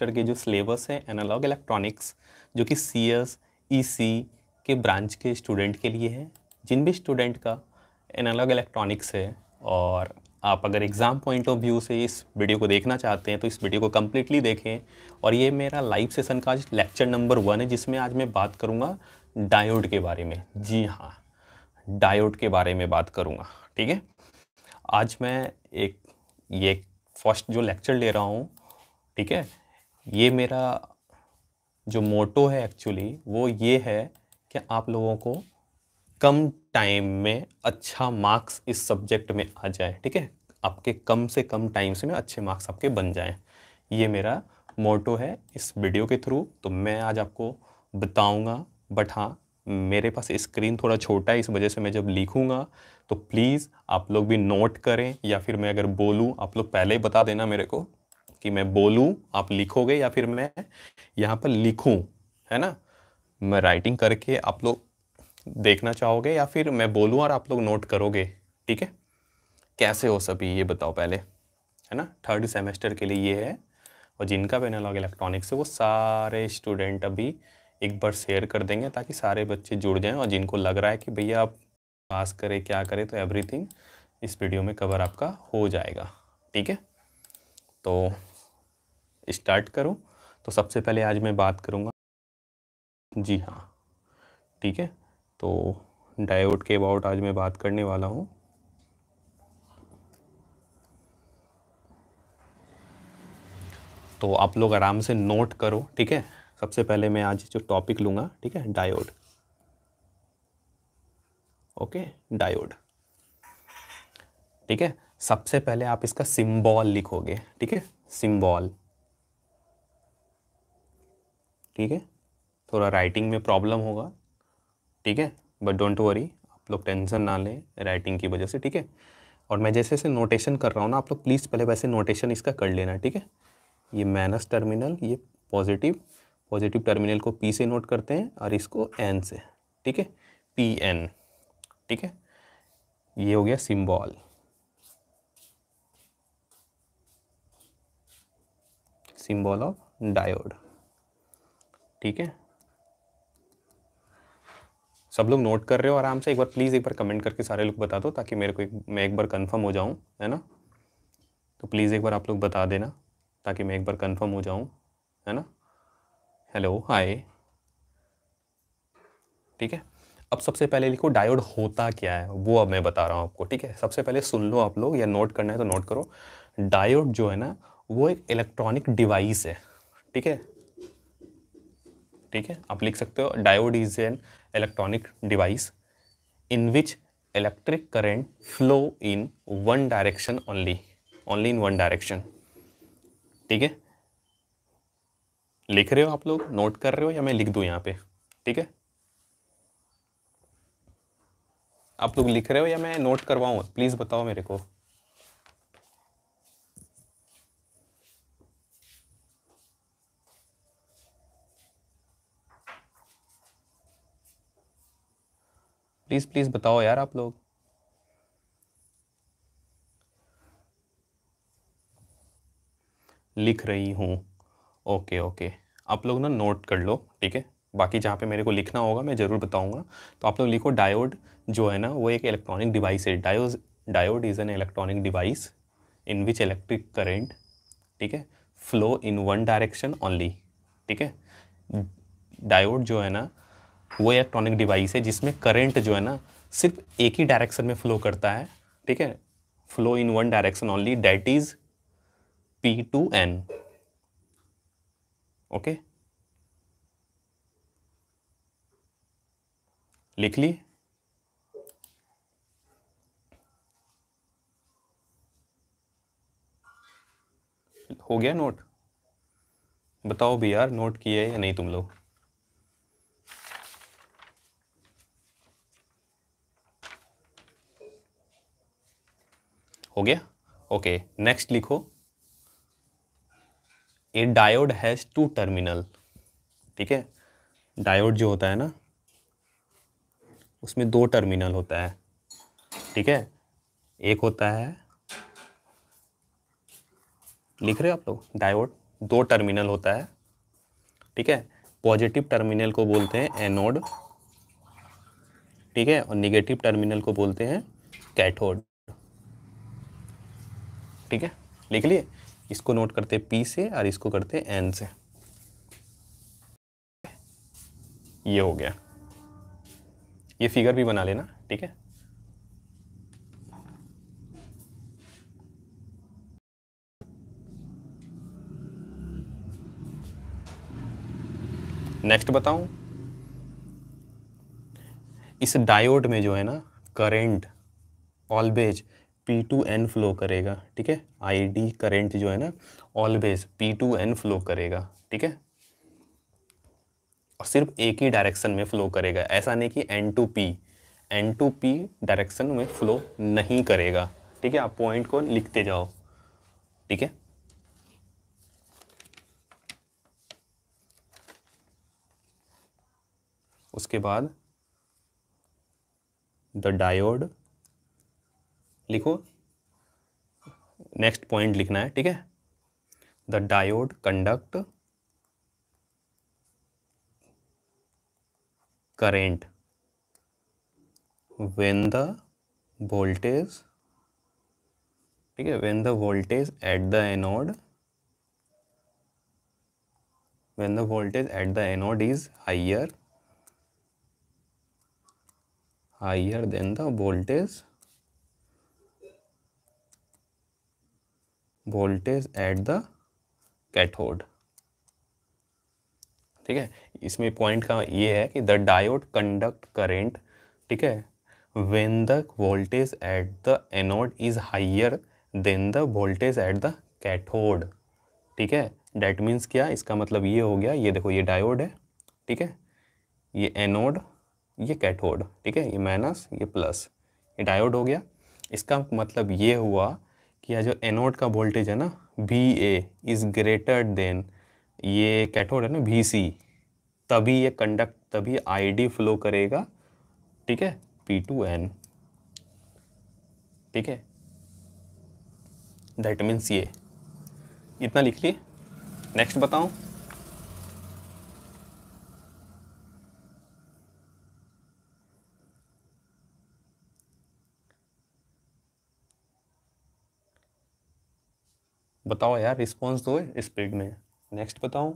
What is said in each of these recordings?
Semester के जो syllabus है एनालॉग इलेक्ट्रॉनिक्स जो कि सी एस ई सी के ब्रांच के स्टूडेंट के लिए है जिन भी स्टूडेंट का एनालॉग इलेक्ट्रॉनिक्स है और आप अगर एग्ज़ाम पॉइंट ऑफ व्यू से इस वीडियो को देखना चाहते हैं तो इस वीडियो को कम्प्लीटली देखें और ये मेरा लाइव सेशन का लेक्चर नंबर वन है जिसमें आज मैं बात करूँगा डायोड के बारे में जी हाँ डायोड के बारे में बात करूँगा ठीक है आज मैं एक ये फर्स्ट जो लेक्चर ले रहा हूँ ठीक है ये मेरा जो मोटो है एक्चुअली वो ये है कि आप लोगों को कम टाइम में अच्छा मार्क्स इस सब्जेक्ट में आ जाए ठीक है आपके कम से कम टाइम से में अच्छे मार्क्स आपके बन जाएं ये मेरा मोटो है इस वीडियो के थ्रू तो मैं आज आपको बताऊंगा बट हाँ मेरे पास स्क्रीन थोड़ा छोटा है इस वजह से मैं जब लिखूंगा तो प्लीज़ आप लोग भी नोट करें या फिर मैं अगर बोलूँ आप लोग पहले ही बता देना मेरे को कि मैं बोलूँ आप लिखोगे या फिर मैं यहाँ पर लिखूँ है ना मैं राइटिंग करके आप लोग देखना चाहोगे या फिर मैं बोलूँ और आप लोग नोट करोगे ठीक है कैसे हो सभी ये बताओ पहले है ना थर्ड सेमेस्टर के लिए ये है और जिनका भी एनालॉग इलेक्ट्रॉनिक्स है वो सारे स्टूडेंट अभी एक बार शेयर कर देंगे ताकि सारे बच्चे जुड़ जाएं और जिनको लग रहा है कि भैया आप पास करें क्या करें तो एवरीथिंग इस वीडियो में कवर आपका हो जाएगा ठीक है तो स्टार्ट करूं तो सबसे पहले आज मैं बात करूंगा जी हाँ ठीक है तो डायोड के अबाउट आज मैं बात करने वाला हूं तो आप लोग आराम से नोट करो ठीक है सबसे पहले मैं आज जो टॉपिक लूँगा ठीक है डायोड ओके डायोड ठीक है सबसे पहले आप इसका सिम्बॉल लिखोगे ठीक है सिम्बॉल ठीक है थोड़ा राइटिंग में प्रॉब्लम होगा ठीक है बट डोंट वरी आप लोग टेंशन ना लें राइटिंग की वजह से ठीक है और मैं जैसे जैसे नोटेशन कर रहा हूँ ना आप लोग प्लीज़ पहले वैसे नोटेशन इसका कर लेना ठीक है ये माइनस टर्मिनल ये पॉजिटिव पॉजिटिव टर्मिनल को पी से नोट करते हैं और इसको एन से ठीक है पी एन ठीक है ये हो गया सिम्बॉल सिम्बॉल ऑफ डायोड ठीक है सब लोग नोट कर रहे हो आराम से एक बार प्लीज़ एक बार कमेंट करके सारे लोग बता दो ताकि मेरे को एक मैं एक बार कंफर्म हो जाऊँ है ना तो प्लीज़ एक बार आप लोग बता देना ताकि मैं एक बार कंफर्म हो जाऊँ है ना हेलो हाय ठीक है अब सबसे पहले लिखो डायोड होता क्या है वो अब मैं बता रहा हूँ आपको ठीक है सबसे पहले सुन लो आप लोग या नोट करना है तो नोट करो डायोड जो है ना वो एक इलेक्ट्रॉनिक डिवाइस है ठीक है ठीक है आप लिख सकते हो diode is an electronic device in which electric current flow in one direction only only in one direction ठीक है लिख रहे हो आप लोग नोट कर रहे हो या मैं लिख दू यहां पे ठीक है आप लोग लिख रहे हो या मैं नोट करवाऊ प्लीज़ बताओ मेरे को प्लीज़ प्लीज़ बताओ यार आप लोग लिख रही हूँ ओके ओके आप लोग ना नोट कर लो ठीक है बाकी जहाँ पे मेरे को लिखना होगा मैं ज़रूर बताऊँगा तो आप लोग लिखो डायोड जो है ना वो एक इलेक्ट्रॉनिक डिवाइस है diodes diode is an electronic device in which electric current ठीक है flow in one direction only ठीक है डायोड जो है ना वो इलेक्ट्रॉनिक डिवाइस है जिसमें करंट जो है ना सिर्फ एक ही डायरेक्शन में फ्लो करता है ठीक है flow in one direction only that is P to N okay लिख ली हो गया नोट बताओ भी यार नोट किए या नहीं तुम लोग हो गया ओके नेक्स्ट लिखो a diode has two terminal ठीक है डायोड जो होता है ना उसमें दो टर्मिनल होता है ठीक है एक होता है लिख रहे हो आप लोग डायोड दो टर्मिनल होता है ठीक है पॉजिटिव टर्मिनल को बोलते हैं एनोड ठीक है और निगेटिव टर्मिनल को बोलते हैं कैथोड ठीक है लिख लिए इसको नोट करते पी से और इसको करते एन से ये हो गया ये फिगर भी बना लेना ठीक है नेक्स्ट बताऊं इस डायोड में जो है ना current always P to N flow करेगा ठीक है आई डी करेंट जो है ना always P to N flow करेगा ठीक है और सिर्फ एक ही डायरेक्शन में फ्लो करेगा ऐसा नहीं कि N to P N to P direction में फ्लो नहीं करेगा ठीक है आप पॉइंट को लिखते जाओ ठीक है उसके बाद द डायोड लिखो नेक्स्ट पॉइंट लिखना है ठीक है the diode conduct current when the voltage ठीक है when the voltage at the anode when the voltage at the anode is higher higher than the voltage voltage at the cathode ठीक है इसमें point का ये है कि द डायोड कंडक्ट करेंट ठीक है when the voltage at the anode is higher than the voltage at the cathode ठीक है डेट मीन्स क्या इसका मतलब ये हो गया ये देखो ये डायोड है ठीक है ये एनोड ये कैथोड ठीक है ये माइनस ये प्लस ये डायोड हो गया इसका मतलब ये हुआ कि जो एनोड का वोल्टेज है ना B A is greater than ये कैथोड है ना बी सी तभी ये कंडक्ट तभी आई डी फ्लो करेगा ठीक है पी टू एन ठीक है दैट मीन्स ये इतना लिख लिए नेक्स्ट बताऊँ बताओ यार रिस्पॉन्स दो स्पीड में नेक्स्ट बताओ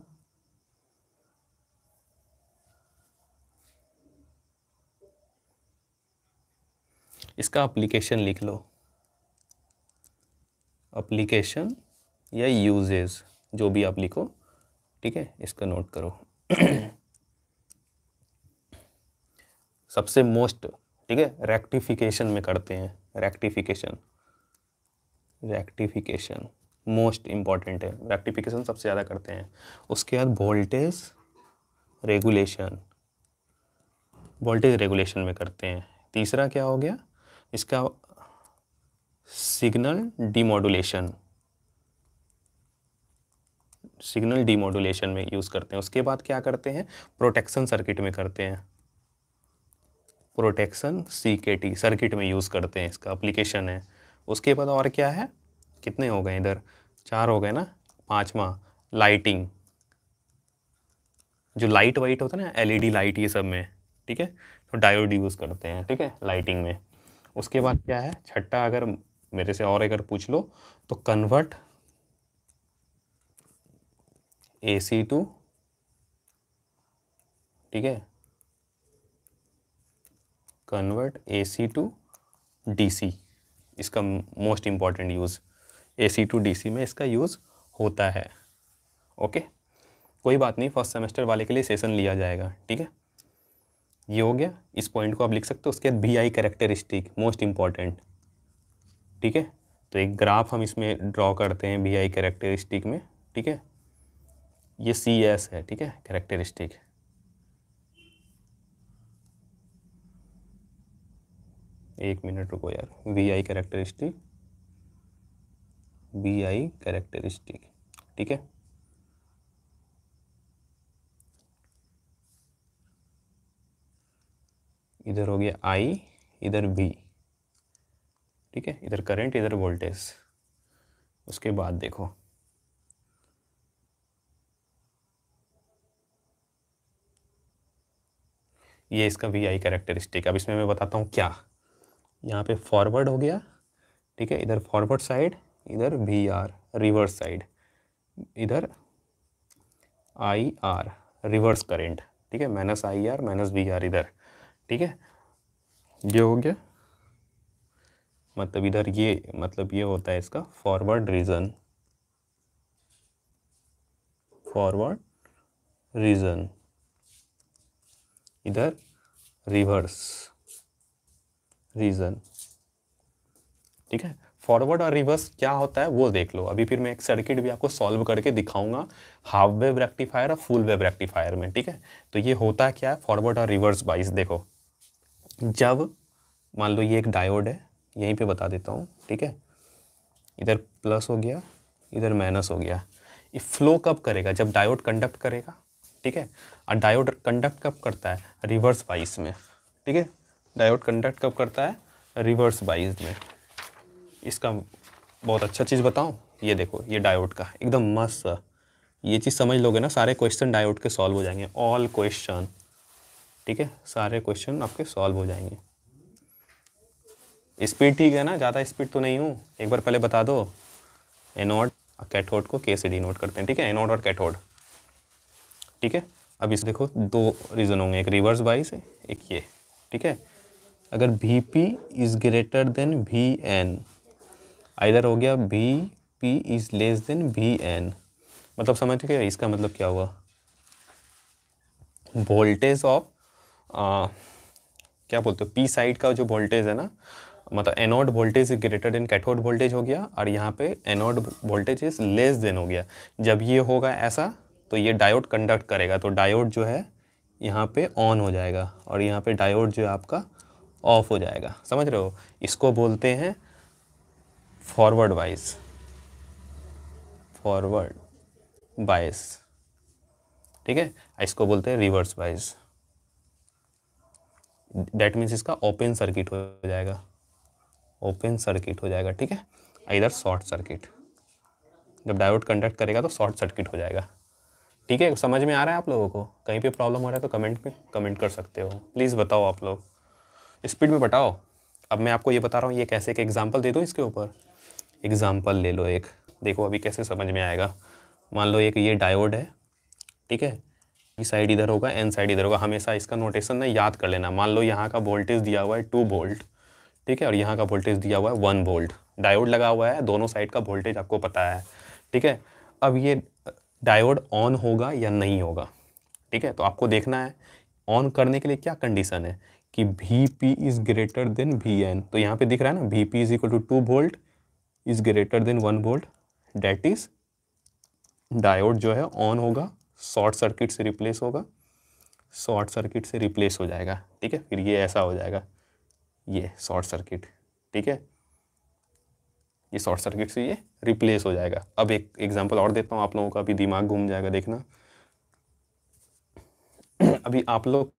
इसका अप्लीकेशन लिख लो अप्लीकेशन या यूजेज जो भी आप लिखो ठीक है इसका नोट करो सबसे मोस्ट ठीक है रेक्टिफिकेशन में करते हैं रेक्टिफिकेशन रेक्टिफिकेशन मोस्ट इम्पॉर्टेंट है रेक्टिफिकेशन सबसे ज़्यादा करते हैं उसके बाद वोल्टेज रेगुलेशन वोल्टेज रेगुलेशन में करते हैं तीसरा क्या हो गया इसका सिग्नल डिमोडुलेशन सिग्नल डिमोडुलेशन में यूज़ करते हैं उसके बाद क्या करते हैं प्रोटेक्शन सर्किट में करते हैं प्रोटेक्शन सी टी सर्किट में यूज़ करते हैं इसका अप्लीकेशन है उसके बाद और क्या है कितने हो गए इधर चार हो गए ना पांचवा लाइटिंग जो लाइट वाइट होता है ना एलईडी लाइट ये सब में ठीक है तो डायोड यूज़ करते हैं ठीक है लाइटिंग में उसके बाद क्या है छठा अगर मेरे से और अगर पूछ लो तो कन्वर्ट ए सी टू ठीक है convert A C to D C इसका most important use A to D में इसका यूज़ होता है ओके कोई बात नहीं फर्स्ट सेमेस्टर वाले के लिए सेशन लिया जाएगा ठीक है ये हो गया इस पॉइंट को आप लिख सकते हो उसके बाद B I characteristic most important ठीक है तो एक ग्राफ हम इसमें ड्रॉ करते हैं बी आई करेक्टरिस्टिक में ठीक है ये सी एस है ठीक है करेक्टरिस्टिक एक मिनट रुको यार V I characteristic B I characteristic ठीक है इधर हो गया आई इधर बी ठीक है इधर करंट इधर वोल्टेज उसके बाद देखो ये इसका वी आई कैरेक्टरिस्टिक अब इसमें मैं बताता हूँ क्या यहाँ पे फॉरवर्ड हो गया ठीक है इधर फॉरवर्ड साइड इधर वी आर रिवर्स साइड इधर आई आर रिवर्स करेंट ठीक है minus I R minus B R इधर ठीक है ये हो गया मतलब इधर ये मतलब ये होता है इसका फॉरवर्ड रीजन फॉरवर्ड रीजन इधर रिवर्स रीजन ठीक है फॉरवर्ड और रिवर्स क्या होता है वो देख लो अभी फिर मैं एक सर्किट भी आपको सॉल्व करके दिखाऊंगा हाफ वेव रेक्टिफायर और फुल वेव रेक्टिफायर में ठीक है तो ये होता क्या है फॉरवर्ड और रिवर्स बाइस देखो जब मान लो ये एक डायोड है यहीं पे बता देता हूँ ठीक है इधर प्लस हो गया इधर माइनस हो गया ये फ्लो कब करेगा जब डायोड कंडक्ट करेगा ठीक है और डायोड कंडक्ट कब करता है रिवर्स बाइस में ठीक है डायोड कंडक्ट कब करता है रिवर्स बाइस में इसका बहुत अच्छा चीज़ बताऊँ ये देखो ये डायोड का एकदम मस्त ये चीज़ समझ लोगे ना सारे क्वेश्चन डायोड के सॉल्व हो जाएंगे ऑल क्वेश्चन ठीक है सारे क्वेश्चन आपके सॉल्व हो जाएंगे स्पीड ठीक है ना ज़्यादा स्पीड तो नहीं हूँ एक बार पहले बता दो एनोड कैथोड को के से डिनोट करते हैं ठीक है एनोड और कैथोड ठीक है अब इस देखो दो रीज़न होंगे एक रिवर्स बाइस एक ये ठीक है अगर V P is greater than V N इधर हो गया V P is less than V N मतलब समझ गया इसका मतलब क्या हुआ वोल्टेज ऑफ क्या बोलते हो पी साइड का जो वोल्टेज है ना मतलब anode voltage is greater than cathode voltage हो गया और यहाँ पे anode voltage is less than हो गया जब ये होगा ऐसा तो ये डायोड कंडक्ट करेगा तो डायोड जो है यहाँ पे ऑन हो जाएगा और यहाँ पे डायोड जो है आपका ऑफ हो जाएगा समझ रहे हो इसको बोलते हैं फॉरवर्ड वाइज फॉरवर्ड बाइस ठीक है इसको बोलते हैं रिवर्स वाइज डैट मीन्स इसका ओपन सर्किट हो जाएगा ओपन सर्किट हो जाएगा ठीक है इधर शॉर्ट सर्किट जब डायोड कंडक्ट करेगा तो शॉर्ट सर्किट हो जाएगा ठीक है समझ में आ रहा है आप लोगों को कहीं पे प्रॉब्लम हो रहा है तो कमेंट में कमेंट कर सकते हो प्लीज़ बताओ आप लोग स्पीड में बताओ अब मैं आपको ये बता रहा हूँ ये कैसे एक एग्जाम्पल दे दूँ इसके ऊपर एग्ज़ाम्पल ले लो एक देखो अभी कैसे समझ में आएगा मान लो एक ये डायोड है ठीक है ये साइड इधर होगा एन साइड इधर होगा हमेशा इसका नोटेशन ना याद कर लेना मान लो यहाँ का वोल्टेज दिया हुआ है टू वोल्ट ठीक है और यहाँ का वोल्टेज दिया हुआ है वन वोल्ट डायोड लगा हुआ है दोनों साइड का वोल्टेज आपको पता है ठीक है अब ये डायोड ऑन होगा या नहीं होगा ठीक है तो आपको देखना है ऑन करने के लिए क्या कंडीशन है कि V P is greater than V N तो यहाँ पे दिख रहा है ना V P is equal to two volt is greater than one volt that is diode जो है ऑन होगा शॉर्ट सर्किट से रिप्लेस होगा शॉर्ट सर्किट से रिप्लेस हो जाएगा ठीक है फिर ये ऐसा हो जाएगा ये शॉर्ट सर्किट ठीक है ये शॉर्ट सर्किट से ये रिप्लेस हो जाएगा अब एक एग्जांपल और देता हूँ आप लोगों का अभी दिमाग घूम जाएगा देखना अभी आप लोग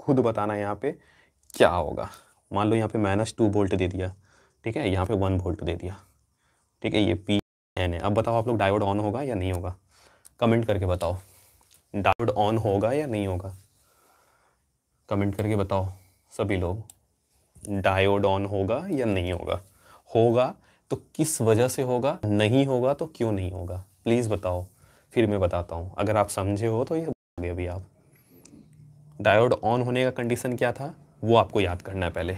खुद बताना यहाँ पे क्या होगा मान लो यहाँ पे माइनस टू वोल्ट दे दिया ठीक है यहाँ पे वन वोल्ट दे दिया ठीक है ये पी एन है अब बताओ आप लोग डायोड ऑन होगा या नहीं होगा कमेंट करके बताओ डायोड ऑन होगा या नहीं होगा कमेंट करके बताओ सभी लोग डायोड ऑन होगा या नहीं होगा होगा तो किस वजह से होगा नहीं होगा तो क्यों नहीं होगा प्लीज़ बताओ फिर मैं बताता हूँ अगर आप समझे हो तो ये अभी आप डायोड ऑन होने का कंडीशन क्या था वो आपको याद करना है पहले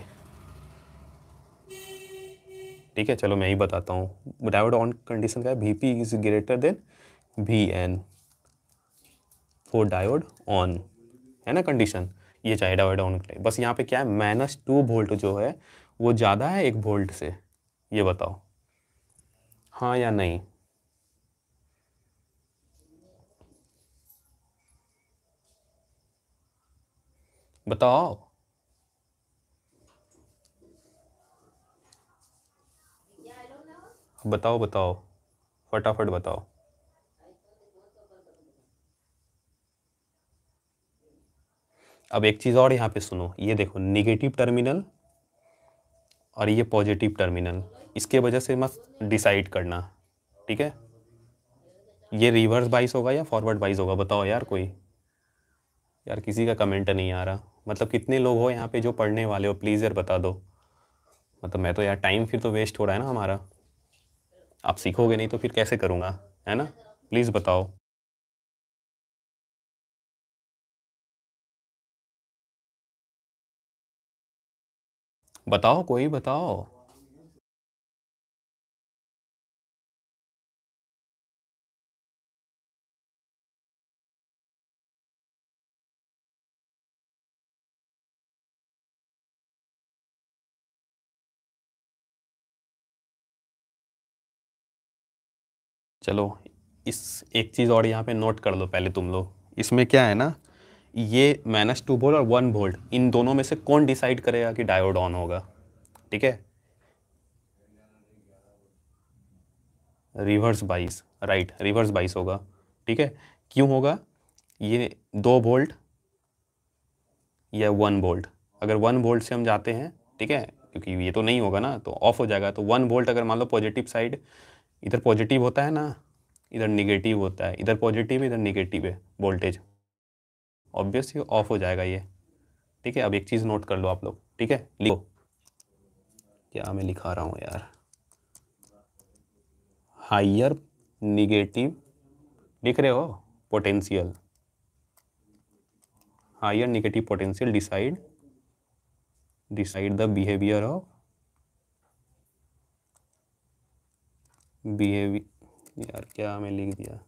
ठीक है चलो मैं ही बताता हूँ डायोड ऑन कंडीशन का है V P is greater than V N for diode on है ना कंडीशन ये चाहिए डायोड ऑन के बस यहाँ पे क्या है माइनस टू वोल्ट जो है वो ज़्यादा है एक वोल्ट से ये बताओ हाँ या नहीं बताओ बताओ बताओ फटाफट बताओ अब एक चीज़ और यहां पे सुनो ये देखो निगेटिव टर्मिनल और ये पॉजिटिव टर्मिनल इसके वजह से मत डिसाइड करना ठीक है ये रिवर्स बाइस होगा या फॉरवर्ड बाइस होगा बताओ यार कोई यार किसी का कमेंट नहीं आ रहा मतलब कितने लोग हो यहाँ पे जो पढ़ने वाले हो प्लीज़ यार बता दो मतलब मैं तो यार टाइम फिर तो वेस्ट हो रहा है ना हमारा आप सीखोगे नहीं तो फिर कैसे करूँगा है ना प्लीज़ बताओ बताओ कोई बताओ चलो इस एक चीज़ और यहाँ पे नोट कर लो पहले तुम लोग इसमें क्या है ना ये माइनस टू वोल्ट और वन वोल्ट इन दोनों में से कौन डिसाइड करेगा कि डायोड ऑन होगा ठीक है reverse bias right reverse bias होगा ठीक है क्यों होगा ये दो वोल्ट या वन वोल्ट अगर वन वोल्ट से हम जाते हैं ठीक है क्योंकि ये तो नहीं होगा ना तो ऑफ हो जाएगा तो वन वोल्ट अगर मान लो पॉजिटिव साइड इधर पॉजिटिव होता है ना इधर निगेटिव होता है इधर पॉजिटिव है इधर निगेटिव है वोल्टेज ऑब्वियसली ऑफ हो जाएगा ये ठीक है अब एक चीज़ नोट कर लो आप लोग ठीक है लिखो क्या मैं लिखा रहा हूँ यार हाइयर निगेटिव लिख रहे हो potential higher negative potential decide decide the behaviour of behaviour यार क्या मैं लिख दिया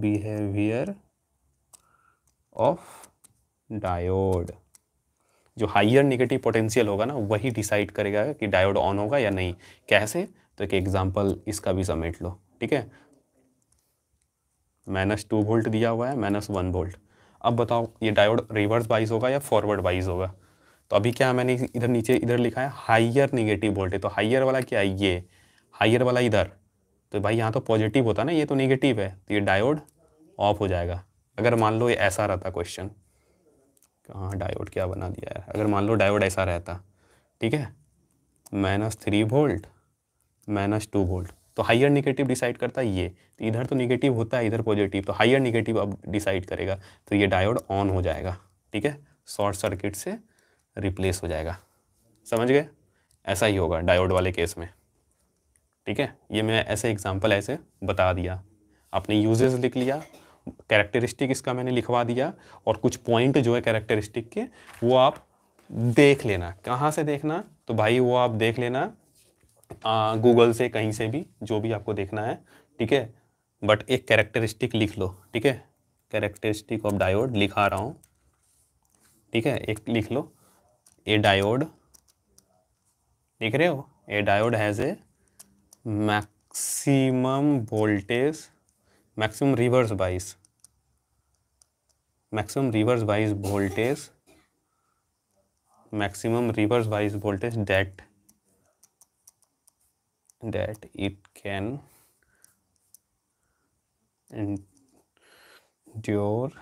बिहेवियर ऑफ डायोड जो हाइयर निगेटिव पोटेंशियल होगा ना वही डिसाइड करेगा कि डायोड ऑन होगा या नहीं कैसे तो एक एग्जांपल इसका भी समेट लो ठीक है माइनस टू वोल्ट दिया हुआ है माइनस वन वोल्ट अब बताओ ये डायोड रिवर्स वाइज होगा या फॉरवर्ड वाइज होगा तो अभी क्या मैंने इधर नीचे इधर लिखा है हाइयर निगेटिव वोल्टेज तो हाइयर वाला क्या है ये हाइयर वाला इधर तो भाई यहाँ तो पॉजिटिव होता ना ये तो निगेटिव है तो ये डायोड ऑफ हो जाएगा अगर मान लो ये ऐसा रहता क्वेश्चन हाँ डायोड क्या बना दिया है अगर मान लो डायोड ऐसा रहता ठीक है minus three volt minus two volt तो हाइयर निगेटिव डिसाइड करता है ये तो इधर तो निगेटिव होता है इधर पॉजिटिव तो हाइयर निगेटिव अब डिसाइड करेगा तो ये डायोड ऑन हो जाएगा ठीक है शॉर्ट सर्किट से रिप्लेस हो जाएगा समझ गए ऐसा ही होगा डायोड वाले केस में ठीक है ये मैं ऐसे एग्जांपल ऐसे बता दिया आपने यूजेस लिख लिया कैरेक्टरिस्टिक इसका मैंने लिखवा दिया और कुछ पॉइंट जो है कैरेक्टरिस्टिक के वो आप देख लेना कहाँ से देखना तो भाई वो आप देख लेना गूगल से कहीं से भी जो भी आपको देखना है ठीक है बट एक कैरेक्टरिस्टिक लिख लो ठीक है कैरेक्टरिस्टिक ऑफ डायोड लिखा रहा हूँ ठीक है एक लिख लो ए डायोड देख रहे हो a diode has a maximum voltage maximum reverse bias maximum reverse bias voltage maximum reverse bias voltage that that it can endure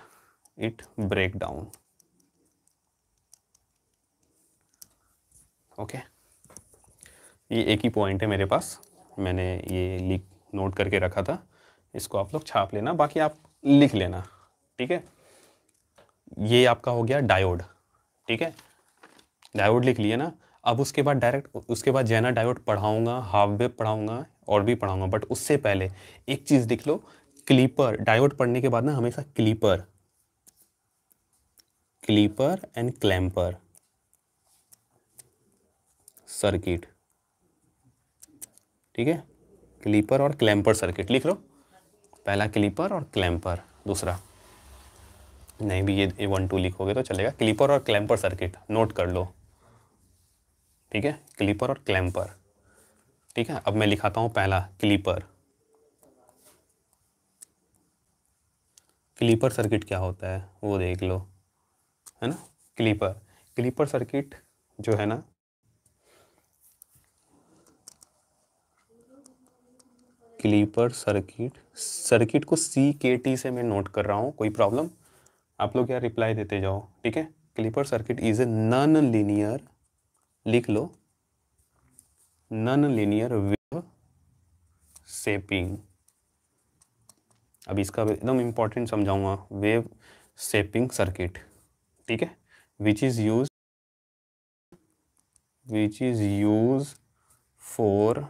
it break down okay ये एक ही पॉइंट है मेरे पास मैंने ये लिख नोट करके रखा था इसको आप लोग छाप लेना बाकी आप लिख लेना ठीक है ये आपका हो गया डायोड ठीक है डायोड लिख लिए ना अब उसके बाद डायरेक्ट उसके बाद जैना डायोड पढ़ाऊंगा हाफ वेब पढ़ाऊंगा और भी पढ़ाऊंगा बट उससे पहले एक चीज़ लिख लो क्लीपर डायोड पढ़ने के बाद ना हमेशा clipper clipper and clamper circuit ठीक है क्लीपर और क्लैम्पर सर्किट लिख लो पहला क्लीपर और क्लैम्पर दूसरा नहीं भी ये वन टू लिखोगे तो चलेगा क्लीपर और क्लैम्पर सर्किट नोट कर लो ठीक है क्लीपर और क्लैम्पर ठीक है अब मैं लिखाता हूँ पहला क्लीपर क्लीपर सर्किट क्या होता है वो देख लो है ना क्लीपर क्लीपर सर्किट जो है ना क्लीपर सर्किट सर्किट को सी के टी से मैं नोट कर रहा हूँ कोई प्रॉब्लम आप लोग यार रिप्लाई देते जाओ ठीक है clipper circuit is a non linear लिख लो नन लीनियर वेव सेपिंग अब इसका एकदम इम्पॉर्टेंट समझाऊंगा वेव सेपिंग सर्किट ठीक है which is use which is use for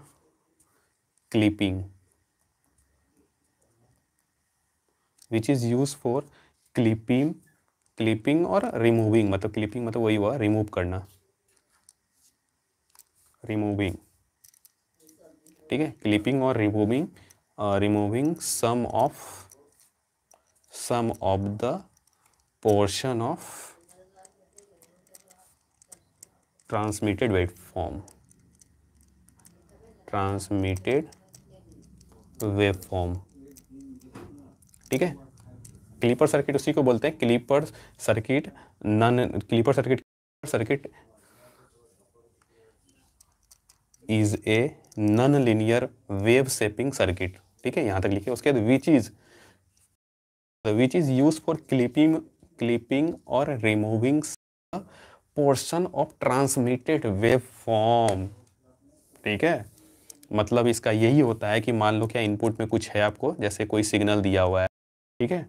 clipping which is use for clipping clipping और रिमूविंग मतलब क्लिपिंग मतलब वही हुआ रिमूव करना रिमूविंग ठीक है क्लिपिंग और removing removing some of some of the portion of transmitted wave form transmitted wave form ठीक है क्लीपर सर्किट उसी को बोलते हैं clipper circuit non clipper circuit circuit is a non linear wave shaping circuit ठीक है यहां तक लिखे उसके बाद which is which is use for clipping clipping और removing portion of transmitted wave form ठीक है मतलब इसका यही होता है कि मान लो क्या इनपुट में कुछ है आपको जैसे कोई सिग्नल दिया हुआ है ठीक है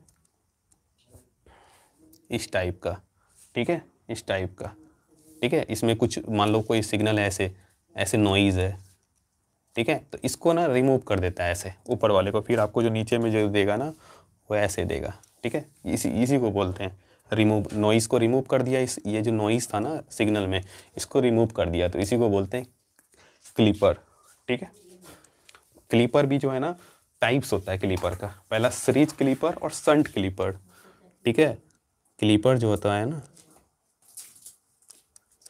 इस टाइप का ठीक है इस टाइप का ठीक है इसमें कुछ मान लो कोई सिग्नल है ऐसे ऐसे नॉइज़ है ठीक है तो इसको ना रिमूव कर देता है ऐसे ऊपर वाले को फिर आपको जो नीचे में जो देगा ना वो ऐसे देगा ठीक है इसी इसी को बोलते हैं रिमूव नॉइज़ को रिमूव कर दिया इस ये जो नॉइज़ था ना सिग्नल में इसको रिमूव कर दिया तो इसी को बोलते हैं क्लीपर ठीक है क्लीपर भी जो है ना टाइप्स होता है क्लीपर का पहला सीरीज क्लीपर और संट क्लीपर ठीक है क्लीपर जो होता है ना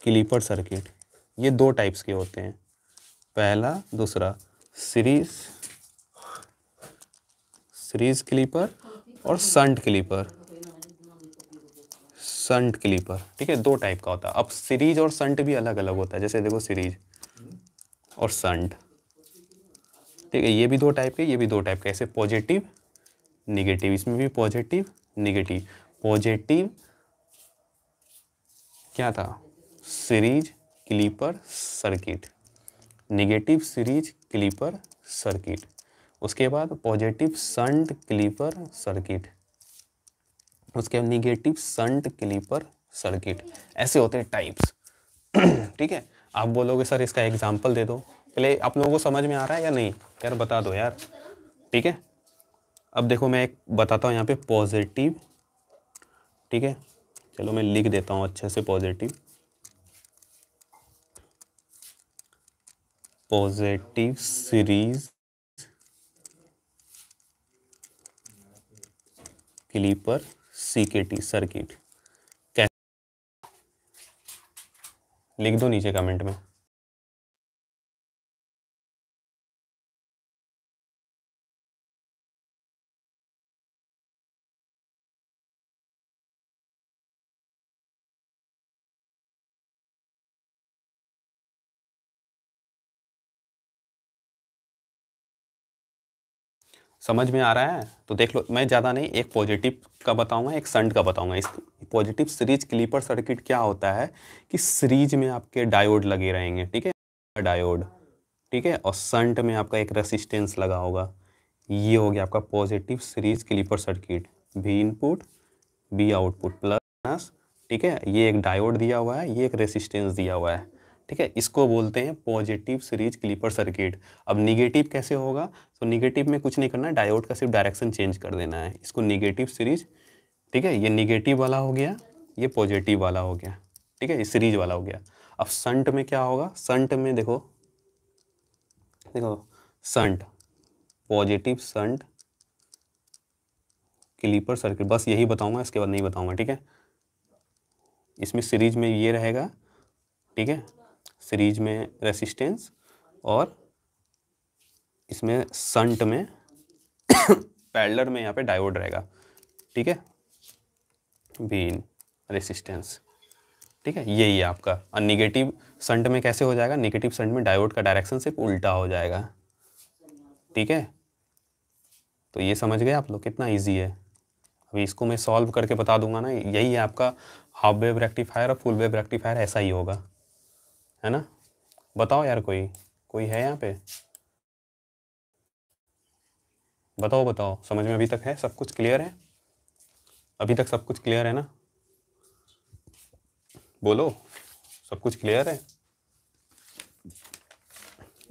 क्लीपर सर्किट ये दो टाइप्स के होते हैं पहला दूसरा सीरीज सीरीज क्लीपर और संट क्लीपर संट क्लीपर ठीक है दो टाइप का होता है अब सीरीज और संट भी अलग अलग होता है जैसे देखो सीरीज और संट ठीक है ये भी दो टाइप के ये भी दो टाइप के ऐसे पॉजिटिव निगेटिव इसमें भी पॉजिटिव निगेटिव पॉजिटिव क्या था series clipper circuit negative series clipper circuit उसके बाद पॉजिटिव संट क्लीपर सर्किट उसके बाद निगेटिव संट क्लीपर सर्किट ऐसे होते हैं टाइप्स ठीक है आप बोलोगे सर इसका एग्जाम्पल दे दो पहले आप लोगों को समझ में आ रहा है या नहीं यार बता दो यार ठीक है अब देखो मैं एक बताता हूँ यहाँ पे पॉजिटिव ठीक है चलो मैं लिख देता हूँ अच्छे से positive positive series clipper CKT circuit कैसे लिख दो नीचे कमेंट में समझ में आ रहा है तो देख लो मैं ज़्यादा नहीं एक पॉजिटिव का बताऊंगा एक संट का बताऊंगा इस पॉजिटिव सीरीज क्लीपर सर्किट क्या होता है कि सीरीज में आपके डायोड लगे रहेंगे ठीक है डायोड ठीक है और संट में आपका एक रेसिस्टेंस लगा होगा ये हो गया आपका positive series clipper circuit V input V output plus ठीक है ये एक डायोड दिया हुआ है ये एक रेसिस्टेंस दिया हुआ है ठीक है इसको बोलते हैं पॉजिटिव सीरीज क्लीपर सर्किट अब निगेटिव कैसे होगा तो निगेटिव में कुछ नहीं करना डायोड का सिर्फ डायरेक्शन चेंज कर देना है इसको निगेटिव सीरीज ठीक है ये निगेटिव वाला हो गया ये पॉजिटिव वाला हो गया ठीक है ये सीरीज वाला हो गया अब संट में क्या होगा संट में देखो देखो shunt positive shunt clipper circuit बस यही बताऊंगा इसके बाद नहीं बताऊंगा ठीक है इसमें सीरीज में ये रहेगा ठीक है सीरीज में रेसिस्टेंस और इसमें संट में पैडलर में यहाँ पे डायोड रहेगा ठीक है बीन रेसिस्टेंस ठीक है यही है आपका और निगेटिव संट में कैसे हो जाएगा निगेटिव संट में डायोड का डायरेक्शन सिर्फ उल्टा हो जाएगा ठीक है तो ये समझ गए आप लोग कितना इजी है अभी इसको मैं सॉल्व करके बता दूंगा ना यही है आपका हाफ वेव रेक्टिफायर और फुल वेव रेक्टिफायर ऐसा ही होगा है ना बताओ यार कोई कोई है यहाँ पे बताओ बताओ समझ में अभी तक है सब कुछ क्लियर है अभी तक सब कुछ क्लियर है ना बोलो सब कुछ क्लियर है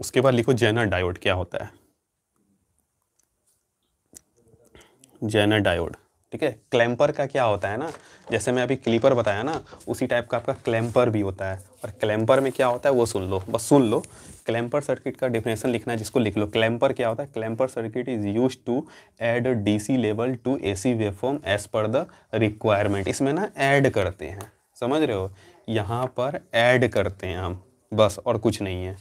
उसके बाद लिखो जेनर डायोड क्या होता है जेनर डायोड ठीक है क्लैम्पर का क्या होता है ना जैसे मैं अभी क्लीपर बताया ना उसी टाइप का आपका क्लैम्पर भी होता है और क्लैम्पर में क्या होता है वो सुन लो बस सुन लो क्लैम्पर सर्किट का डिफिनेशन लिखना है जिसको लिख लो क्लैम्पर क्या होता है clamper circuit is use to add D C level to a AC waveform as per the requirement इसमें ना ऐड करते हैं समझ रहे हो यहाँ पर ऐड करते हैं हम बस और कुछ नहीं है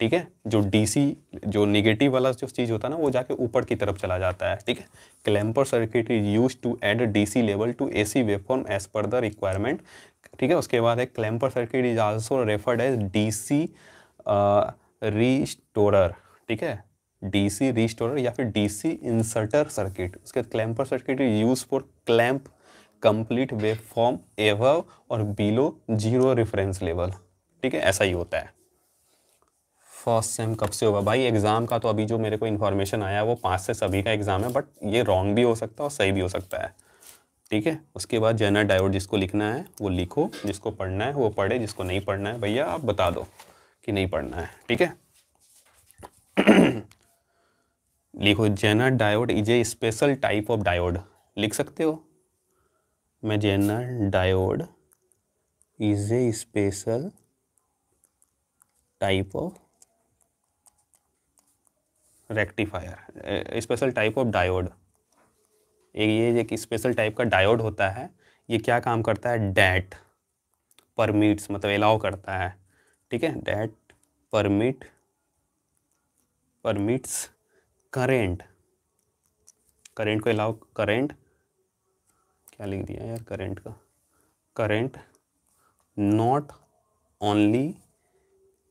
ठीक है जो डीसी जो नेगेटिव वाला जो चीज़ होता है ना वो जाके ऊपर की तरफ चला जाता है ठीक है clamper circuit is use to add DC level to AC waveform as per the requirement ठीक है उसके बाद एक clamper circuit is also referred as DC restorer ठीक है डीसी रिस्टोरर या फिर डीसी इंसर्टर सर्किट उसके बाद clamper circuit is use for clamp complete wave form above और बिलो जीरो रेफरेंस लेवल ठीक है ऐसा ही होता है फर्स्ट सेम कब से होगा भाई एग्ज़ाम का तो अभी जो मेरे को इन्फॉर्मेशन आया है वो पाँच से सभी का एग्ज़ाम है बट ये रॉन्ग भी हो सकता है और सही भी हो सकता है ठीक है उसके बाद जर्नर डायोड जिसको लिखना है वो लिखो जिसको पढ़ना है वो पढ़े जिसको नहीं पढ़ना है भैया आप बता दो कि नहीं पढ़ना है ठीक है लिखो zener diode is a special type of diode लिख सकते हो मैं zener diode is a special type of rectifier special type of diode एक ये एक स्पेशल टाइप का डायोड होता है ये क्या काम करता है डैट परमिट्स मतलब अलाउ करता है ठीक है that permit permits current current को अलाउ करेंट क्या लिख दिया यार करेंट का current not only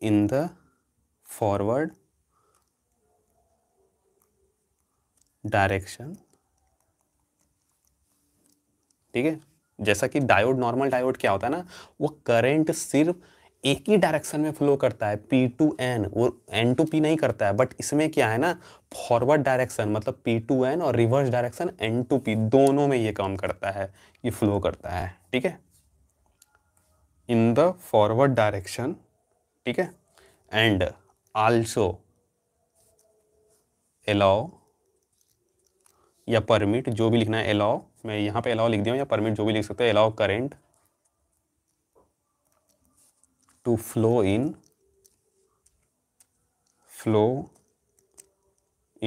in the forward direction ठीक है जैसा कि डायोड नॉर्मल डायोड क्या होता है ना वो करंट सिर्फ एक ही डायरेक्शन में फ्लो करता है पी टू एन वो एन टू पी नहीं करता है बट इसमें क्या है ना फॉरवर्ड डायरेक्शन मतलब पी टू एन और reverse direction N to P दोनों में ये काम करता है ये फ्लो करता है ठीक है इन द फॉरवर्ड डायरेक्शन ठीक है एंड आल्सो अलाउ या परमिट जो भी लिखना है अलाउ मैं यहाँ पे अलाउ लिख दिया या परमिट जो भी लिख सकते हैं allow current to flow in flow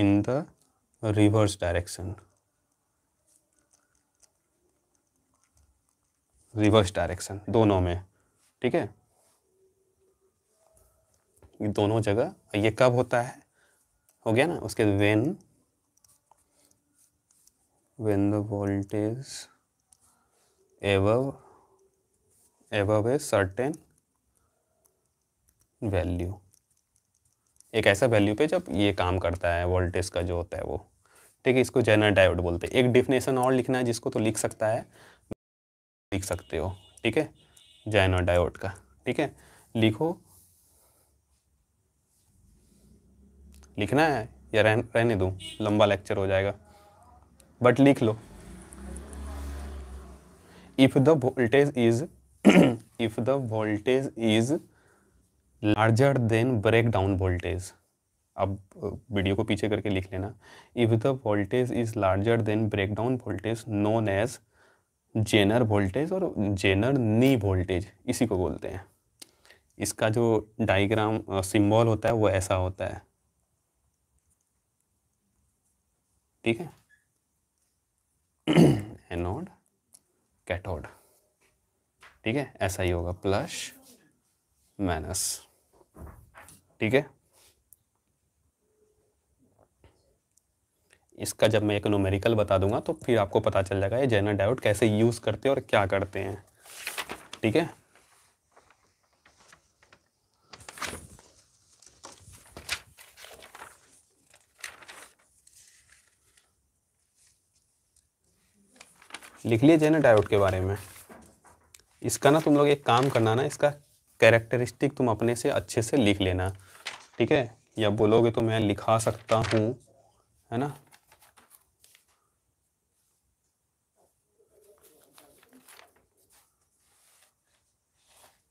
in the reverse direction reverse direction दोनों में ठीक है दोनों जगह ये कब होता है हो गया ना उसके when when the voltage above above a certain value एक ऐसा वैल्यू पे जब ये काम करता है वोल्टेज का जो होता है वो ठीक है इसको जेनर डायोड बोलते हैं एक डिफिनेशन और लिखना है जिसको तो लिख सकता है लिख सकते हो ठीक है जेनर डायोड का ठीक है लिखो लिखना है या रहने दूँ लंबा लेक्चर हो जाएगा बट लिख लो if the voltage is if the voltage is larger than breakdown voltage अब वीडियो को पीछे करके लिख लेना if the voltage is larger than breakdown voltage known as zener voltage और जेनर नी वोल्टेज इसी को बोलते हैं इसका जो डायग्राम सिंबल होता है वो ऐसा होता है ठीक है एनोड कैथोड ठीक है ऐसा ही होगा प्लस माइनस ठीक है इसका जब मैं एक नोमेरिकल बता दूंगा तो फिर आपको पता चल जाएगा ये जेनर डायोड कैसे यूज़ करते हैं और क्या करते हैं ठीक है लिख लीजिए ना डायोड के बारे में इसका ना तुम लोग एक काम करना ना इसका कैरेक्टरिस्टिक तुम अपने से अच्छे से लिख लेना ठीक है या बोलोगे तो मैं लिखा सकता हूँ है ना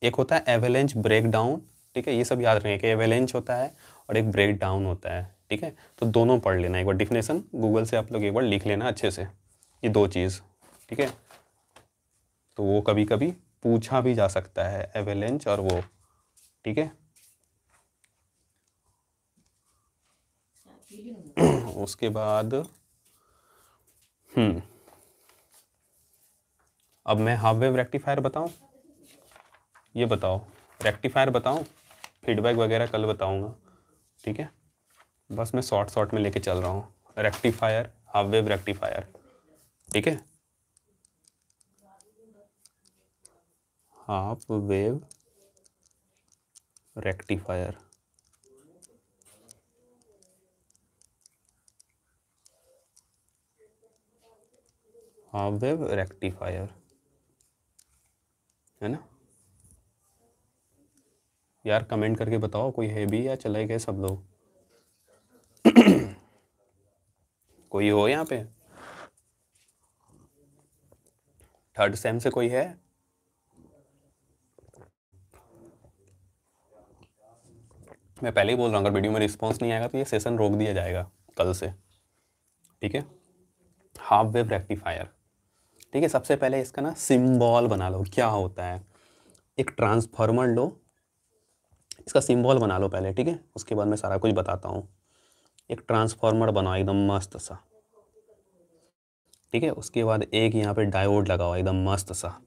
एक होता है एवेलेंच ब्रेकडाउन ठीक है ये सब याद रखें कि एवेलेंच होता है और एक ब्रेकडाउन होता है ठीक है तो दोनों पढ़ लेना एक बार डिफिनेशन गूगल से आप लोग एक बार लिख लेना अच्छे से ये दो चीज़ ठीक है तो वो कभी कभी पूछा भी जा सकता है एवेलेंच और वो ठीक है उसके बाद हम्म अब मैं हाफ वेव रेक्टिफायर बताऊं ये बताओ रेक्टिफायर बताऊं फीडबैक वगैरह कल बताऊंगा ठीक है बस मैं शॉर्ट शॉर्ट में लेके चल रहा हूँ रेक्टिफायर हाफ वेव रेक्टिफायर ठीक है half wave rectifier half wave rectifier है ना यार कमेंट करके बताओ कोई है भी या चले गए सब लोग कोई हो यहाँ पे थर्ड सेम से कोई है मैं पहले ही बोल रहा हूँ अगर वीडियो में रिस्पॉन्स नहीं आएगा तो ये सेशन रोक दिया जाएगा कल से ठीक है हाफ वेव रेक्टिफायर ठीक है सबसे पहले इसका ना सिम्बॉल बना लो क्या होता है एक ट्रांसफार्मर लो इसका सिम्बॉल बना लो पहले ठीक है उसके बाद मैं सारा कुछ बताता हूँ एक ट्रांसफार्मर बनाओ एकदम मस्त सा ठीक है उसके बाद एक यहाँ पे डायोड लगाओ एकदम मस्त सा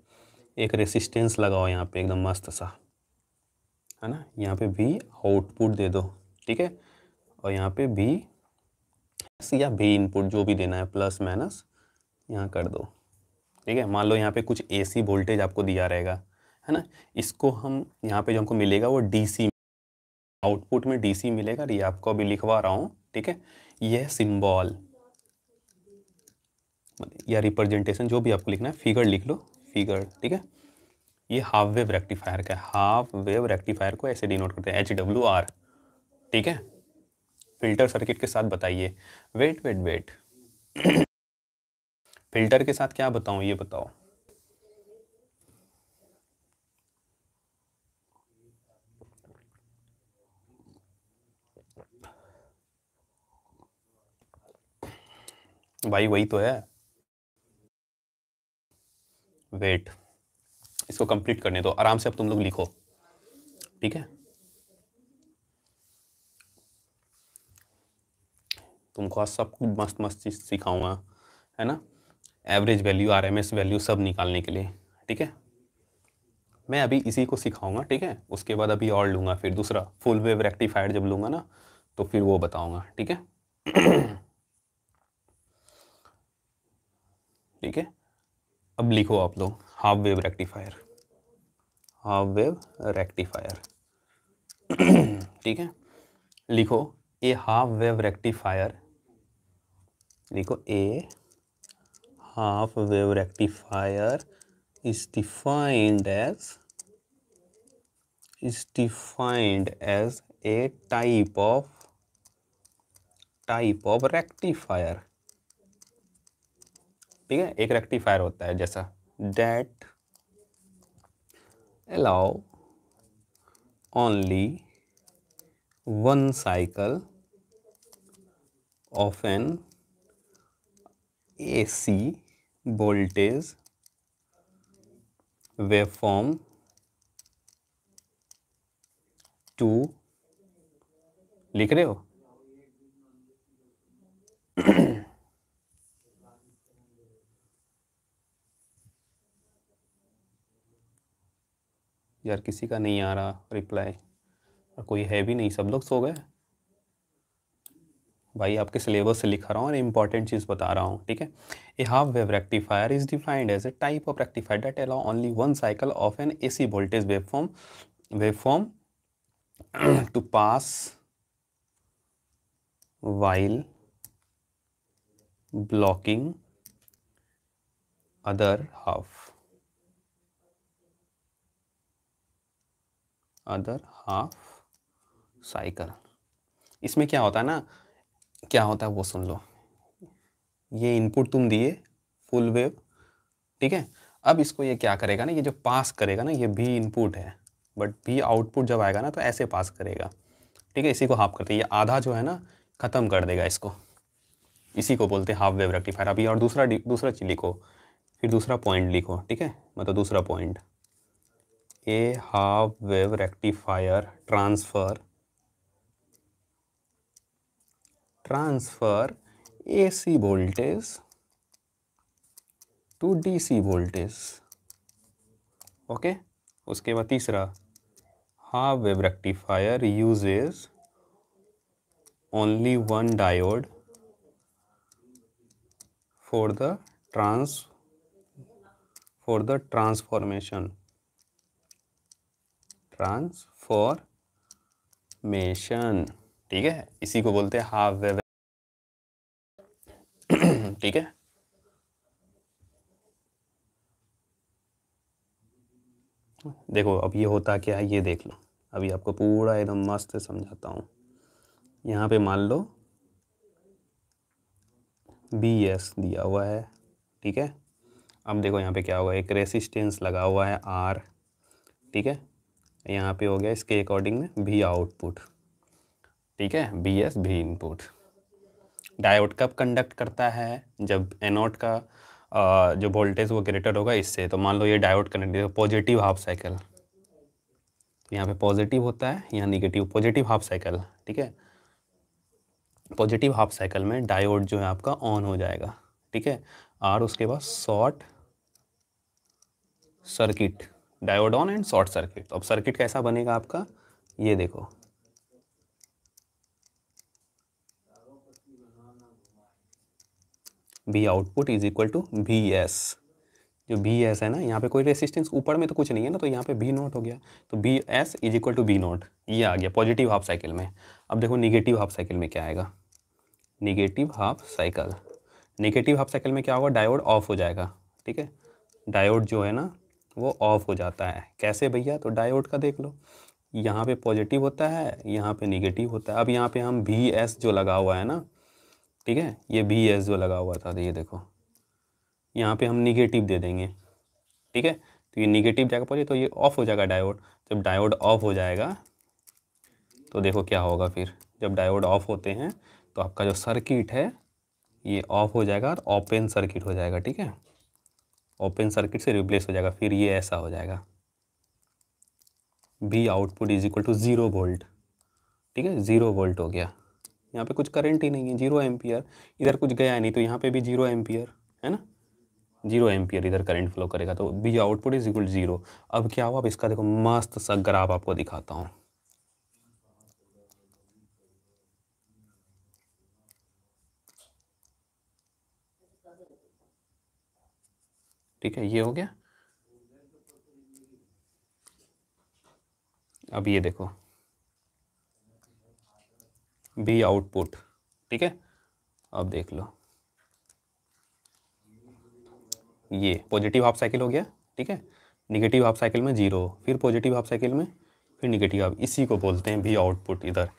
एक रेसिस्टेंस लगाओ यहाँ पे एकदम मस्त सा है ना यहाँ पे भी आउटपुट दे दो ठीक है और यहाँ पे भी या भी इनपुट जो भी देना है प्लस माइनस यहाँ कर दो ठीक है मान लो यहाँ पे कुछ एसी वोल्टेज आपको दिया रहेगा है ना इसको हम यहाँ पे जो हमको मिलेगा वो डीसी आउटपुट में डीसी मिलेगा ये आपको अभी लिखवा रहा हूँ ठीक है यह सिम्बॉल या रिप्रेजेंटेशन जो भी आपको लिखना है फिगर लिख लो फिगर ठीक है ये हाफ वेव रेक्टिफायर का हाफ वेव रेक्टिफायर को ऐसे डिनोट करते हैं एच डब्ल्यू आर ठीक है फिल्टर सर्किट के साथ बताइए वेट वेट वेट फिल्टर के साथ क्या बताऊं ये बताओ भाई वही तो है वेट इसको कंप्लीट करने दो आराम से अब तुम लोग लिखो ठीक है तुमको आज सब कुछ मस्त मस्त चीज़ सिखाऊंगा है ना एवरेज वैल्यू आर वैल्यू सब निकालने के लिए ठीक है मैं अभी इसी को सिखाऊंगा ठीक है उसके बाद अभी और लूंगा फिर दूसरा फुल वेव रेक्टिफायर जब लूंगा ना तो फिर वो बताऊंगा ठीक है ठीक है अब लिखो आप लोग half wave rectifier half wave rectifier ठीक है लिखो ए हाफ वेव रेक्टिफायर लिखो a half wave rectifier is defined as is defined as a type of type of rectifier ठीक है एक रेक्टिफायर होता है जैसा that allow only one cycle of an A C voltage form to लिख रहे हो यार किसी का नहीं आ रहा रिप्लाई और कोई है भी नहीं सब लोग सो गए भाई आपके सिलेबस से लिखा रहा हूँ और इंपॉर्टेंट चीज़ बता रहा हूँ ठीक है a half wave rectifier is defined as a type of rectifier that allow only one cycle of an AC voltage wave form wave form to pass while blocking other half other half cycle इसमें क्या होता है ना क्या होता है वो सुन लो ये इनपुट तुम दिए फुल वेव ठीक है अब इसको ये क्या करेगा ना ये जो पास करेगा ना ये भी इनपुट है बट भी आउटपुट जब आएगा ना तो ऐसे पास करेगा ठीक है इसी को हाफ करते हैं ये आधा जो है ना ख़त्म कर देगा इसको इसी को बोलते हैं हाफ वेव रेक्टिफायर अभी और दूसरा दूसरा चीज लिखो फिर दूसरा पॉइंट लिखो ठीक है मतलब दूसरा point a half wave rectifier transfer transfer AC voltage to DC voltage okay okay? उसके बाद तीसरा half wave rectifier uses only one diode for the trans for the transformation transformation ठीक है इसी को बोलते हैं हाफ वेव ठीक है देखो अब ये होता क्या है ये देख लो अभी आपको पूरा एकदम मस्त समझाता हूँ यहाँ पे मान लो बी एस दिया हुआ है ठीक है अब देखो यहाँ पे क्या हुआ एक रेसिस्टेंस लगा हुआ है आर ठीक है यहाँ पे हो गया इसके अकॉर्डिंग में भी आउटपुट ठीक है बी एस भी इनपुट डायोड कब कंडक्ट करता है जब एनोड का आ, जो वोल्टेज वो ग्रेटर होगा इससे तो मान लो ये diode connect positive half cycle यहाँ पे पॉजिटिव होता है यहाँ निगेटिव पॉजिटिव हाफ साइकिल ठीक है पॉजिटिव हाफ साइकिल में डायोड जो है आपका ऑन हो जाएगा ठीक है और उसके बाद short circuit diode on and short circuit तो अब सर्किट कैसा बनेगा आपका ये देखो V output is equal to V S जो बी एस है ना यहाँ पे कोई रेसिस्टेंस ऊपर में तो कुछ नहीं है ना तो यहाँ पे बी नॉट हो गया तो V S is equal to V naught ये आ गया पॉजिटिव हाफ साइकिल में अब देखो निगेटिव हाफ साइकिल में क्या आएगा negative half cycle negative half cycle में क्या होगा डायोड ऑफ हो जाएगा ठीक है डायोड जो है ना वो ऑफ हो जाता है कैसे भैया तो डायोड का देख लो यहाँ पे पॉजिटिव होता है यहाँ पे निगेटिव होता है अब यहाँ पे हम वी एस जो लगा हुआ है ना ठीक है ये वी एस जो लगा हुआ था ये देखो यहाँ पे हम निगेटिव दे देंगे ठीक है तो ये निगेटिव जाकर पहुँचे तो ये ऑफ हो जाएगा डायोड जब डायोड ऑफ हो जाएगा तो देखो क्या होगा फिर जब डायोड ऑफ होते हैं तो आपका जो सर्किट है ये ऑफ हो जाएगा और ओपन सर्किट हो जाएगा ठीक है ओपन सर्किट से रिप्लेस हो जाएगा फिर ये ऐसा हो जाएगा V output is equal to zero volt ठीक है ज़ीरो वोल्ट हो गया यहाँ पे कुछ करंट ही नहीं है जीरो एम्पियर इधर कुछ गया नहीं तो यहाँ पे भी जीरो एम्पियर है ना जीरो एम्पियर इधर करंट फ्लो करेगा तो V output is equal zero अब क्या हुआ अब इसका देखो मस्त सा ग्राफ आपको दिखाता हूँ ठीक है ये हो गया अब ये देखो बी आउटपुट ठीक है अब देख लो ये पॉजिटिव हाफ साइकिल हो गया ठीक है निगेटिव हाफ साइकिल में जीरो फिर पॉजिटिव हाफ साइकिल में फिर निगेटिव हाफ इसी को बोलते हैं बी आउटपुट इधर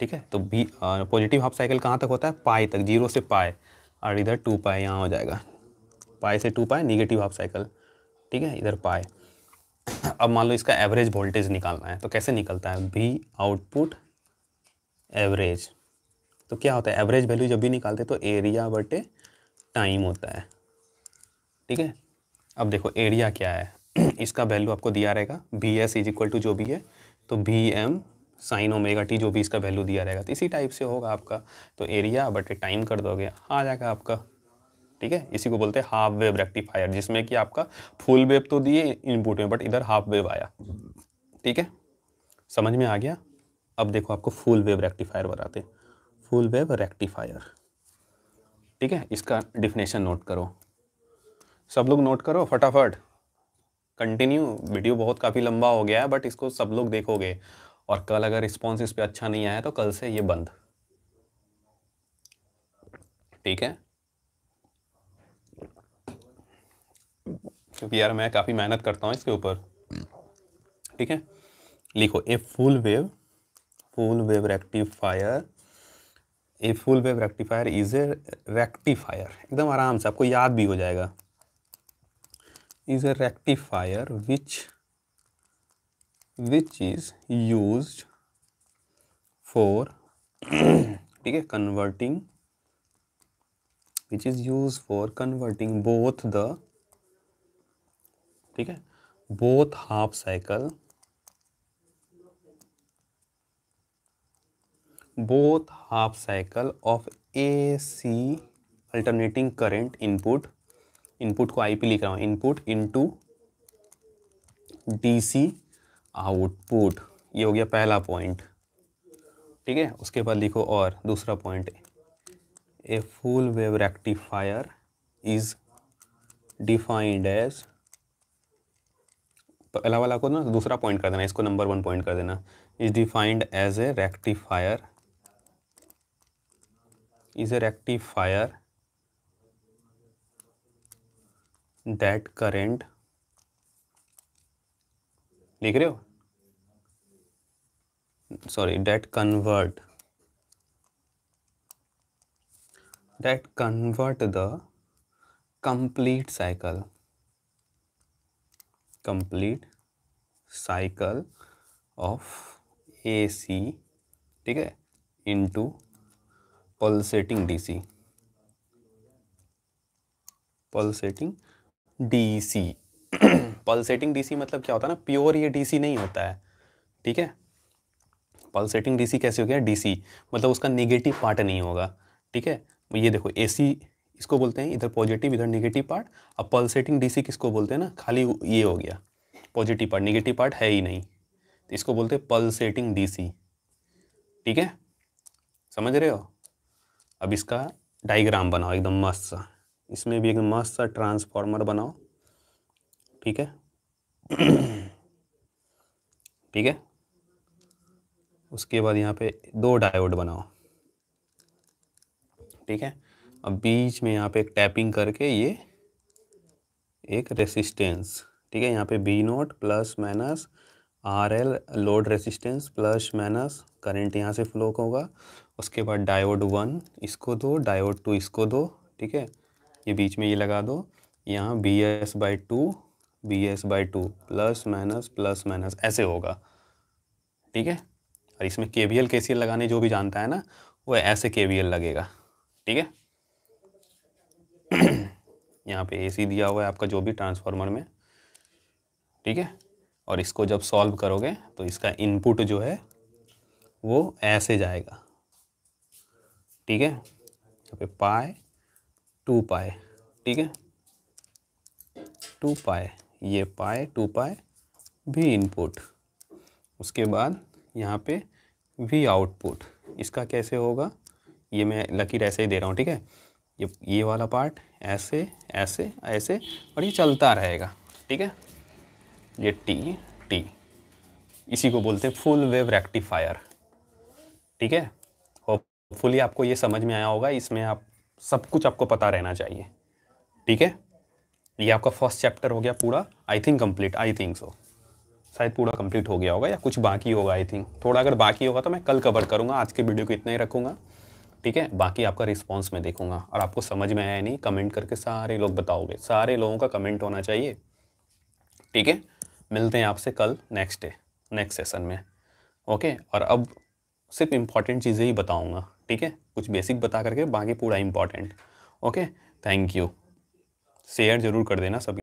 ठीक है तो बी पॉजिटिव हाफ साइकिल कहाँ तक होता है पाए तक जीरो से पाए और इधर टू पाए यहाँ हो जाएगा पाए से टू पाए निगेटिव हाफ साइकिल ठीक है इधर पाए अब मान लो इसका एवरेज वोल्टेज निकालना है तो कैसे निकलता है बी आउटपुट एवरेज तो क्या होता है एवरेज वैल्यू जब भी निकालते हैं तो एरिया बटे टाइम होता है ठीक है अब देखो एरिया क्या है इसका वैल्यू आपको दिया रहेगा V S is equal to जो भी है तो V M sine omega T जो भी इसका वैल्यू दिया रहेगा तो इसी टाइप से होगा आपका तो एरिया बटे टाइम कर दोगे आ जाएगा आपका ठीक है इसी को बोलते हैं हाफ वेव रेक्टिफायर जिसमें कि आपका फुल वेव तो दिए इनपुट में बट इधर हाफ वेव आया ठीक है समझ में आ गया अब देखो आपको फुल वेव रेक्टिफायर बताते फुल वेव रेक्टिफायर ठीक है इसका डिफिनेशन नोट करो सब लोग नोट करो फटाफट कंटिन्यू वीडियो बहुत काफ़ी लंबा हो गया है बट इसको सब लोग देखोगे और कल अगर रिस्पॉन्स इस पर अच्छा नहीं आया तो कल से ये बंद ठीक है क्योंकि यार मैं काफ़ी मेहनत करता हूँ इसके ऊपर ठीक है लिखो a full wave full wave rectifier a full wave rectifier is a rectifier एकदम आराम से आपको याद भी हो जाएगा is a rectifier which which is use for ठीक है converting which is use for converting both the ठीक है both half cycle both half cycle of A C alternating current input input को आईपी लिख रहा हूं इनपुट इनटू डीसी आउटपुट ये हो गया पहला पॉइंट ठीक है उसके बाद लिखो और दूसरा point a full wave rectifier is defined as तो अला वाला को ना दूसरा पॉइंट कर देना इसको नंबर वन पॉइंट कर देना is defined as a rectifier is a rectifier that current लिख रहे हो sorry that convert that convert the complete cycle complete cycle of A C ठीक है into pulsating DC pulsating DC pulsating DC मतलब क्या होता है ना प्योर ये डीसी नहीं होता है ठीक है पल्सेटिंग डीसी कैसे हो गया डीसी मतलब उसका नेगेटिव पार्ट नहीं होगा ठीक है ये देखो एसी इसको बोलते हैं इधर पॉजिटिव इधर निगेटिव पार्ट अब पल्सेटिंग डीसी किसको बोलते हैं ना खाली ये हो गया पॉजिटिव पार्ट निगेटिव पार्ट है ही नहीं तो इसको बोलते हैं पल्सेटिंग डीसी ठीक है समझ रहे हो अब इसका डायग्राम बनाओ एकदम मस्त सा इसमें भी एक मस्त सा ट्रांसफॉर्मर बनाओ ठीक है ठीक है उसके बाद यहाँ पे दो डायोड बनाओ ठीक है अब बीच में यहाँ पे एक टैपिंग करके ये एक रेसिस्टेंस ठीक है यहाँ पे V naught plus minus R L load resistance plus minus current यहाँ से फ्लो होगा उसके बाद डायोड वन इसको दो डायोड टू इसको दो ठीक है ये बीच में ये लगा दो यहाँ V S by two V S by two plus minus plus minus ऐसे होगा ठीक है और इसमें के बी एल के सी एल लगाने जो भी जानता है ना वो ऐसे के बी एल लगेगा ठीक है यहाँ पे एसी दिया हुआ है आपका जो भी ट्रांसफार्मर में ठीक है और इसको जब सॉल्व करोगे तो इसका इनपुट जो है वो ऐसे जाएगा ठीक है यहाँ पे पाए टू पाए ठीक है टू पाए ये पाए टू पाए भी इनपुट उसके बाद यहाँ पे भी आउटपुट इसका कैसे होगा ये मैं लकीर ऐसे ही दे रहा हूँ ठीक है ये ये वाला पार्ट ऐसे ऐसे ऐसे और ये चलता रहेगा ठीक है ये टी टी इसी को बोलते हैं फुल वेव रेक्टिफायर ठीक है होपफुली आपको ये समझ में आया होगा इसमें आप सब कुछ आपको पता रहना चाहिए ठीक है ये आपका फर्स्ट चैप्टर हो गया पूरा I think complete I think so शायद पूरा कंप्लीट हो गया होगा या कुछ बाकी होगा आई थिंक थोड़ा अगर बाकी होगा तो मैं कल कवर करूँगा आज के वीडियो को इतना ही रखूँगा ठीक है बाकी आपका रिस्पॉन्स मैं देखूंगा और आपको समझ में आया नहीं कमेंट करके सारे लोग बताओगे सारे लोगों का कमेंट होना चाहिए ठीक है मिलते हैं आपसे कल नेक्स्ट डे नेक्स्ट सेशन में ओके और अब सिर्फ इम्पॉर्टेंट चीज़ें ही बताऊँगा ठीक है कुछ बेसिक बता करके बाकी पूरा important okay thank you share ज़रूर कर देना सभी